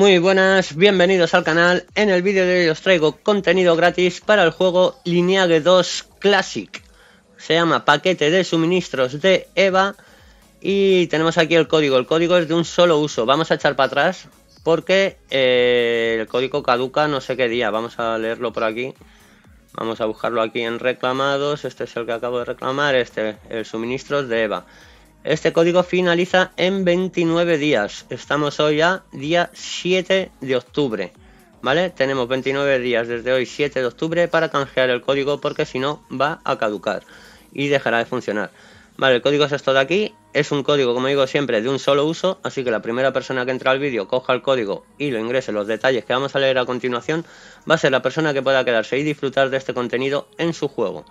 Muy buenas, bienvenidos al canal. En el vídeo de hoy os traigo contenido gratis para el juego Lineage 2 Classic. Se llama paquete de suministros de EVA y tenemos aquí el código. El código es de un solo uso. Vamos a echar para atrás porque eh, el código caduca no sé qué día. Vamos a leerlo por aquí. Vamos a buscarlo aquí en reclamados. Este es el que acabo de reclamar. Este, el suministros de EVA. Este código finaliza en 29 días. Estamos hoy a día 7 de octubre. ¿Vale? Tenemos 29 días desde hoy 7 de octubre para canjear el código porque si no va a caducar y dejará de funcionar. Vale, el código es esto de aquí. Es un código, como digo siempre, de un solo uso. Así que la primera persona que entra al vídeo coja el código y lo ingrese los detalles que vamos a leer a continuación. Va a ser la persona que pueda quedarse y disfrutar de este contenido en su juego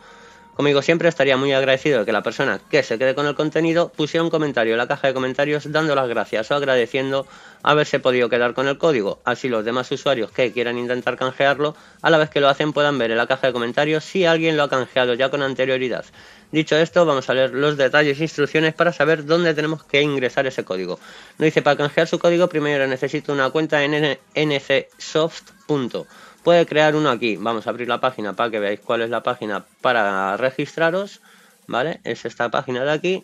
digo, siempre estaría muy agradecido de que la persona que se quede con el contenido pusiera un comentario en la caja de comentarios dando las gracias o agradeciendo haberse podido quedar con el código. Así los demás usuarios que quieran intentar canjearlo, a la vez que lo hacen puedan ver en la caja de comentarios si alguien lo ha canjeado ya con anterioridad. Dicho esto, vamos a leer los detalles e instrucciones para saber dónde tenemos que ingresar ese código. No dice, para canjear su código primero necesito una cuenta en ncsoft. Puede crear uno aquí. Vamos a abrir la página para que veáis cuál es la página para registraros. ¿Vale? Es esta página de aquí.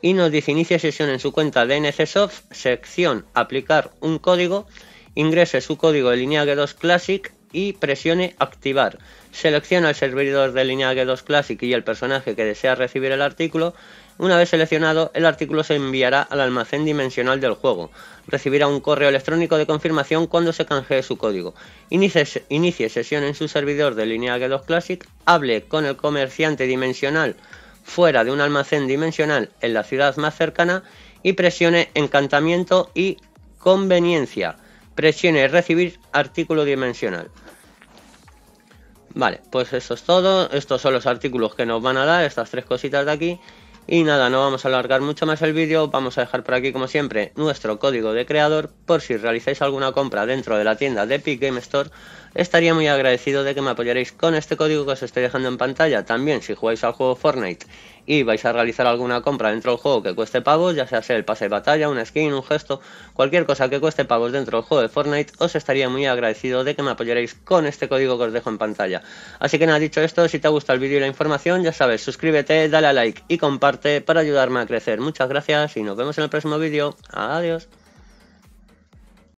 Y nos dice inicia sesión en su cuenta de NCSoft, sección aplicar un código, ingrese su código de línea 2 Classic y presione activar. Selecciona el servidor de Lineage 2 Classic y el personaje que desea recibir el artículo. Una vez seleccionado, el artículo se enviará al almacén dimensional del juego. Recibirá un correo electrónico de confirmación cuando se canjee su código. Inicie, sesión en su servidor de Lineage 2 Classic, hable con el comerciante dimensional fuera de un almacén dimensional en la ciudad más cercana y presione encantamiento y conveniencia presione recibir artículo dimensional. Vale, pues eso es todo. Estos son los artículos que nos van a dar, estas tres cositas de aquí. Y nada, no vamos a alargar mucho más el vídeo, vamos a dejar por aquí como siempre nuestro código de creador por si realizáis alguna compra dentro de la tienda de Epic Game Store. Estaría muy agradecido de que me apoyaréis con este código que os estoy dejando en pantalla. También si jugáis al juego Fortnite y vais a realizar alguna compra dentro del juego que cueste pavos, ya sea el pase de batalla, una skin, un gesto, cualquier cosa que cueste pavos dentro del juego de Fortnite, os estaría muy agradecido de que me apoyaréis con este código que os dejo en pantalla. Así que nada, dicho esto, si te ha gustado el vídeo y la información, ya sabes, suscríbete, dale a like y comparte para ayudarme a crecer. Muchas gracias y nos vemos en el próximo vídeo. Adiós.